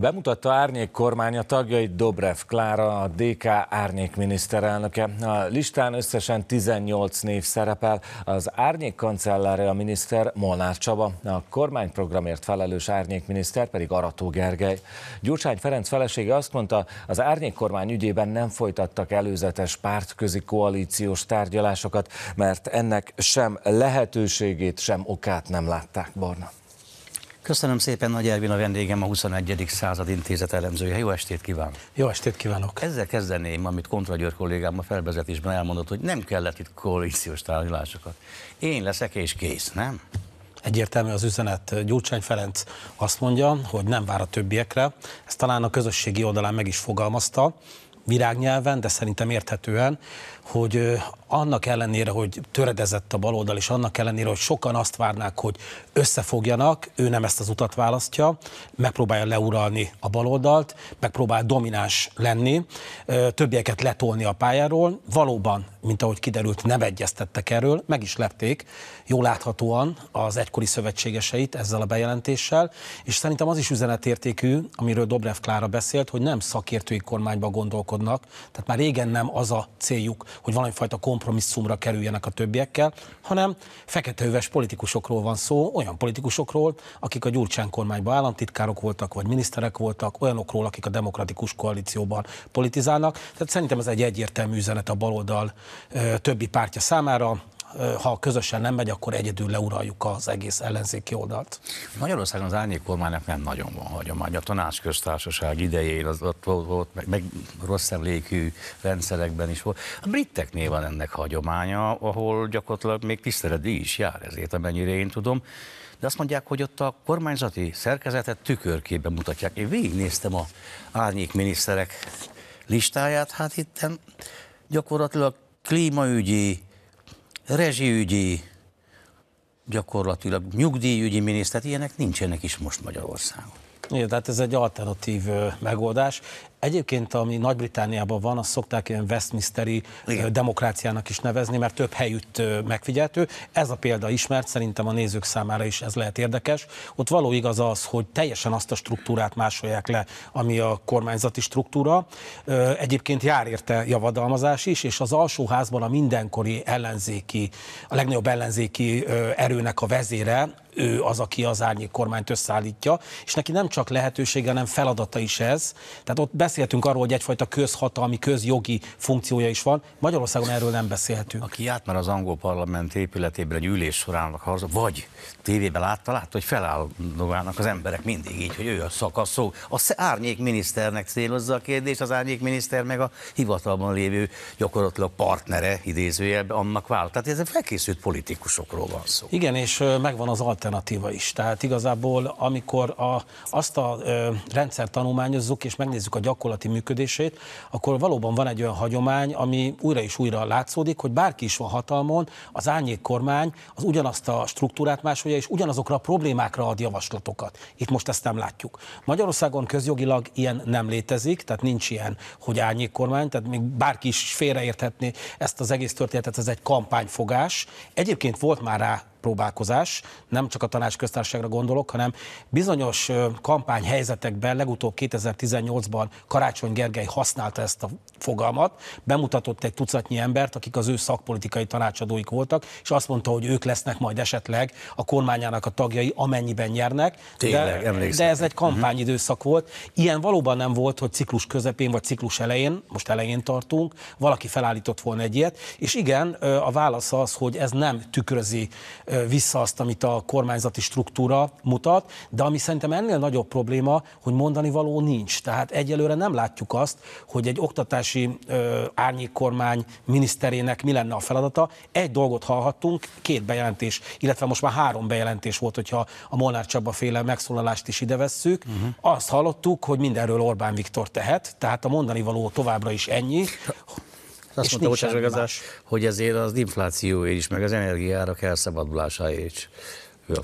Bemutatta Árnyék kormánya tagjait Dobrev Klára, a DK Árnyék miniszterelnöke. A listán összesen 18 név szerepel. Az Árnyék kancellára a miniszter Molnár Csaba, a kormányprogramért felelős Árnyék miniszter pedig Arató Gergely. Gyurcsány Ferenc felesége azt mondta, az Árnyék kormány ügyében nem folytattak előzetes pártközi koalíciós tárgyalásokat, mert ennek sem lehetőségét, sem okát nem látták, Barna. Köszönöm szépen Nagy Ervin a vendégem, a 21. század intézet elemzője. Jó estét kívánok! Jó estét kívánok! Ezzel kezdeném, amit Kontra György kollégám a felvezetésben elmondott, hogy nem kellett itt koalíciós tárgyalásokat. Én leszek és kész, nem? Egyértelmű az üzenet. Gyurcsány Ferenc azt mondja, hogy nem vár a többiekre. Ezt talán a közösségi oldalán meg is fogalmazta virágnyelven, de szerintem érthetően, hogy annak ellenére, hogy töredezett a baloldal, és annak ellenére, hogy sokan azt várnák, hogy összefogjanak, ő nem ezt az utat választja, megpróbálja leuralni a baloldalt, megpróbál domináns lenni, többieket letolni a pályáról. Valóban, mint ahogy kiderült, nem egyeztettek erről, meg is lepték, jól láthatóan az egykori szövetségeseit ezzel a bejelentéssel, és szerintem az is üzenetértékű, amiről Dobrev Klára beszélt, hogy nem szakértői kormányba gondolkodik gondolkodnak, tehát már régen nem az a céljuk, hogy valamifajta kompromisszumra kerüljenek a többiekkel, hanem feketeöves politikusokról van szó, olyan politikusokról, akik a Gyurcsán kormányban államtitkárok voltak, vagy miniszterek voltak, olyanokról, akik a demokratikus koalícióban politizálnak. Tehát szerintem ez egy egyértelmű üzenet a baloldal többi pártja számára, ha közösen nem megy, akkor egyedül leuraljuk az egész ellenzéki oldalt. Magyarországon az árnyék kormánynak nem nagyon van hagyomány. A tanácsköztársaság idején az ott volt, meg rossz emlékű rendszerekben is volt. A briteknél van ennek hagyománya, ahol gyakorlatilag még tiszteletdíj is jár ezért, amennyire én tudom de azt mondják, hogy ott a kormányzati szerkezetet tükörképben mutatják. Én végignéztem a árnyék miniszterek listáját, hát itt gyakorlatilag klímaügyi, rezsiügyi, gyakorlatilag nyugdíjügyi miniszter, ilyenek nincsenek is most Magyarországon. Igen, tehát ez egy alternatív megoldás. Egyébként, ami Nagy-Britániában van, azt szokták ilyen Westminsteri Igen. demokráciának is nevezni, mert több helyütt megfigyeltő. Ez a példa ismert, szerintem a nézők számára is ez lehet érdekes. Ott való igaz az, hogy teljesen azt a struktúrát másolják le, ami a kormányzati struktúra. Egyébként jár érte javadalmazás is, és az alsóházban a mindenkori ellenzéki, a legnagyobb ellenzéki erőnek a vezére, ő az, aki az árnyék kormányt összeállítja, és neki nem csak lehetősége, hanem feladata is ez. Tehát ott beszéltünk arról, hogy egyfajta közhatalmi, közjogi funkciója is van. Magyarországon erről nem beszélhetünk. Aki járt már az angol parlament épületében egy ülés során, vagy tévében látta, látta, hogy felállnak az emberek mindig így, hogy ő a szakaszó. A árnyék miniszternek célozza a kérdést, az árnyék miniszter meg a hivatalban lévő gyakorlatilag partnere idézőjelben annak vált. Tehát ez felkészült politikusokról van szó. Igen, és megvan az alternatív alternatíva is. Tehát igazából, amikor a, azt a ö, rendszert tanulmányozzuk és megnézzük a gyakorlati működését, akkor valóban van egy olyan hagyomány, ami újra és újra látszódik, hogy bárki is van hatalmon, az árnyék kormány az ugyanazt a struktúrát másolja, és ugyanazokra a problémákra ad javaslatokat. Itt most ezt nem látjuk. Magyarországon közjogilag ilyen nem létezik, tehát nincs ilyen, hogy árnyék kormány, tehát még bárki is félreérthetné ezt az egész történetet, ez egy kampányfogás. Egyébként volt már rá próbálkozás, nem csak a tanácsköztársaságra gondolok, hanem bizonyos kampányhelyzetekben, legutóbb 2018-ban Karácsony Gergely használta ezt a fogalmat, bemutatott egy tucatnyi embert, akik az ő szakpolitikai tanácsadóik voltak, és azt mondta, hogy ők lesznek majd esetleg a kormányának a tagjai, amennyiben nyernek. Tényleg, de, emlékszem. de ez egy mhm. kampányidőszak volt. Ilyen valóban nem volt, hogy ciklus közepén vagy ciklus elején, most elején tartunk, valaki felállított volna egy ilyet, és igen, a válasz az, hogy ez nem tükrözi vissza azt, amit a kormányzati struktúra mutat, de ami szerintem ennél nagyobb probléma, hogy mondani való nincs. Tehát egyelőre nem látjuk azt, hogy egy oktatási árnyék kormány miniszterének mi lenne a feladata. Egy dolgot hallhattunk, két bejelentés, illetve most már három bejelentés volt, hogyha a Molnár Csaba féle megszólalást is ide vesszük. Uh-huh. Azt hallottuk, hogy mindenről Orbán Viktor tehet, tehát a mondani való továbbra is ennyi. És azt és mondta, bocsáss az, hogy ezért az inflációért is, meg az energiárak elszabadulásáért is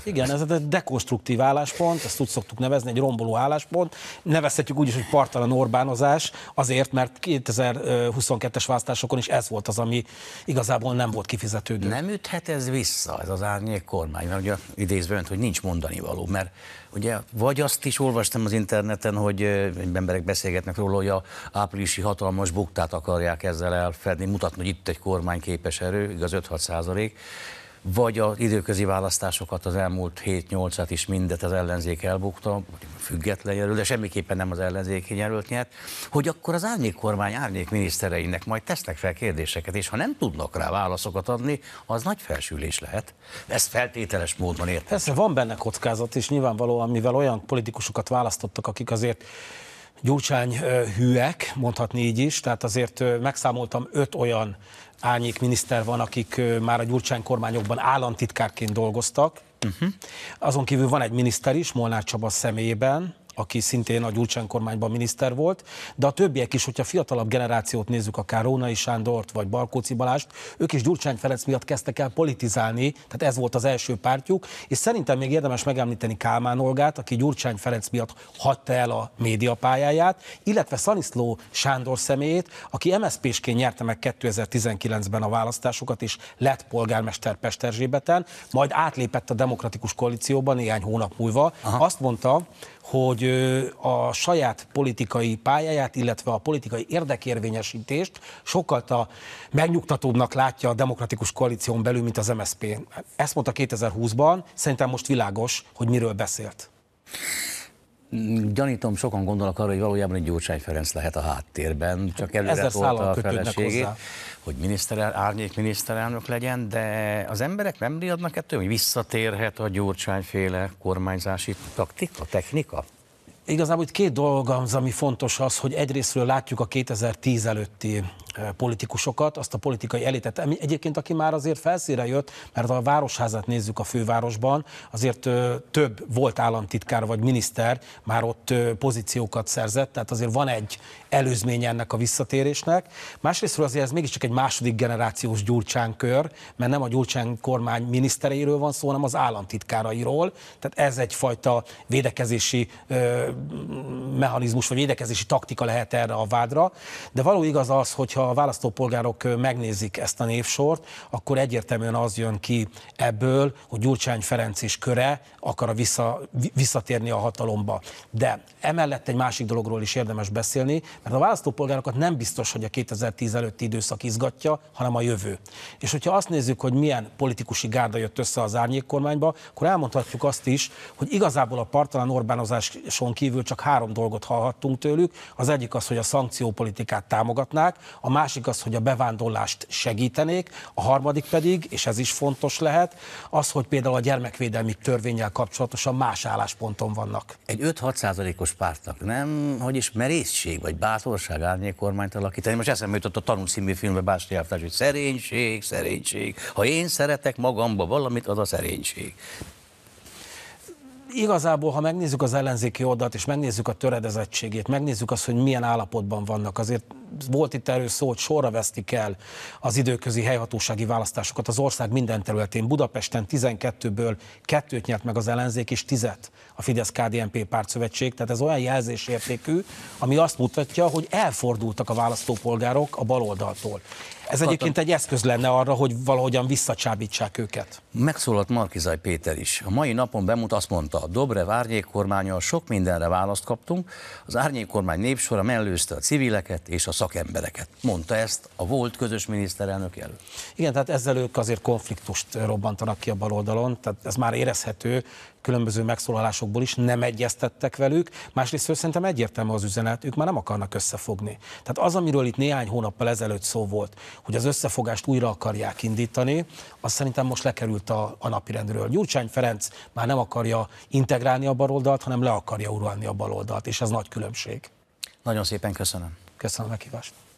igen, ez egy dekonstruktív álláspont, ezt úgy szoktuk nevezni, egy romboló álláspont. Nevezhetjük úgy is, hogy partalan Orbánozás, azért, mert 2022-es választásokon is ez volt az, ami igazából nem volt kifizetődő. Nem üthet ez vissza, ez az árnyék kormány, mert ugye idézve önt, hogy nincs mondani való, mert ugye vagy azt is olvastam az interneten, hogy emberek beszélgetnek róla, hogy a áprilisi hatalmas buktát akarják ezzel elfedni, mutatni, hogy itt egy kormány képes erő, igaz 5-6 százalék, vagy az időközi választásokat az elmúlt 7-8-at is mindet az ellenzék elbukta, független jelölt, de semmiképpen nem az ellenzéki jelölt nyert, hogy akkor az árnyék kormány árnyék minisztereinek majd tesznek fel kérdéseket, és ha nem tudnak rá válaszokat adni, az nagy felsülés lehet. Ezt feltételes módon értem. Persze van benne kockázat, és nyilvánvalóan, mivel olyan politikusokat választottak, akik azért gyurcsány hűek, mondhatni így is, tehát azért megszámoltam öt olyan árnyék miniszter van, akik már a gyurcsány kormányokban államtitkárként dolgoztak. Uh-huh. Azon kívül van egy miniszter is, Molnár Csaba személyében, aki szintén a Gyurcsán kormányban miniszter volt, de a többiek is, hogyha fiatalabb generációt nézzük, akár Rónai Sándort vagy Barkóci Balást, ők is Gyurcsány Ferenc miatt kezdtek el politizálni, tehát ez volt az első pártjuk, és szerintem még érdemes megemlíteni Kálmán Olgát, aki Gyurcsány Ferenc miatt hagyta el a médiapályáját, illetve Szaniszló Sándor személyét, aki MSZP-sként nyerte meg 2019-ben a választásokat, és lett polgármester Pesterzsébeten, majd átlépett a demokratikus koalícióban néhány hónap múlva. Aha. Azt mondta, hogy a saját politikai pályáját, illetve a politikai érdekérvényesítést sokkal a megnyugtatóbbnak látja a demokratikus koalíción belül, mint az MSZP. Ezt mondta 2020-ban, szerintem most világos, hogy miről beszélt. Gyanítom, sokan gondolnak arra, hogy valójában egy Gyurcsány Ferenc lehet a háttérben, csak előre tolta a feleségét, hogy miniszterel, árnyék miniszterelnök legyen, de az emberek nem riadnak ettől, hogy visszatérhet a Gyurcsány féle kormányzási taktika, technika? Igazából itt két dolog az, ami fontos az, hogy egyrésztről látjuk a 2010 előtti politikusokat, azt a politikai elitet, ami egyébként aki már azért felszíre jött, mert a városházát nézzük a fővárosban, azért több volt államtitkár vagy miniszter már ott pozíciókat szerzett, tehát azért van egy előzmény ennek a visszatérésnek. Másrésztről azért ez mégiscsak egy második generációs gyurcsánkör, mert nem a Gyurcsán kormány minisztereiről van szó, hanem az államtitkárairól, tehát ez egyfajta védekezési mechanizmus, vagy védekezési taktika lehet erre a vádra, de való igaz az, hogyha hogyha a választópolgárok megnézik ezt a névsort, akkor egyértelműen az jön ki ebből, hogy Gyurcsány Ferenc is köre akar vissza, visszatérni a hatalomba. De emellett egy másik dologról is érdemes beszélni, mert a választópolgárokat nem biztos, hogy a 2010 előtti időszak izgatja, hanem a jövő. És hogyha azt nézzük, hogy milyen politikusi gárda jött össze az árnyék kormányba, akkor elmondhatjuk azt is, hogy igazából a partalan Orbánozáson kívül csak három dolgot hallhattunk tőlük. Az egyik az, hogy a szankciópolitikát támogatnák, a másik az, hogy a bevándorlást segítenék, a harmadik pedig, és ez is fontos lehet, az, hogy például a gyermekvédelmi törvényel kapcsolatosan más állásponton vannak. Egy 5-6 százalékos pártnak nem, hogy is merészség vagy bátorság árnyék kormányt alakítani. Most eszembe jutott a tanul című filmbe Básti Jártás, hogy szerénység, szerénység. Ha én szeretek magamba valamit, az a szerénység igazából, ha megnézzük az ellenzéki oldalt, és megnézzük a töredezettségét, megnézzük azt, hogy milyen állapotban vannak, azért volt itt erről szó, hogy sorra vesztik el az időközi helyhatósági választásokat az ország minden területén. Budapesten 12-ből kettőt nyert meg az ellenzék, és tizet a fidesz KDMP pártszövetség. Tehát ez olyan jelzésértékű, ami azt mutatja, hogy elfordultak a választópolgárok a baloldaltól. Ez egyébként egy eszköz lenne arra, hogy valahogyan visszacsábítsák őket. Megszólalt Markizaj Péter is. A mai napon bemut azt mondta, Dobrev árnyék kormányon sok mindenre választ kaptunk, az árnyék kormány népsora mellőzte a civileket és a szakembereket. Mondta ezt a volt közös miniszterelnök jelölt. Igen, tehát ezzel ők azért konfliktust robbantanak ki a baloldalon, tehát ez már érezhető, különböző megszólalásokból is nem egyeztettek velük, másrészt szerintem egyértelmű az üzenet, ők már nem akarnak összefogni. Tehát az, amiről itt néhány hónappal ezelőtt szó volt, hogy az összefogást újra akarják indítani, az szerintem most lekerült a, a napirendről. Gyurcsány Ferenc már nem akarja integrálni a baloldalt, hanem le akarja uralni a baloldalt, és ez nagy különbség. Nagyon szépen köszönöm. educação aqui baixo.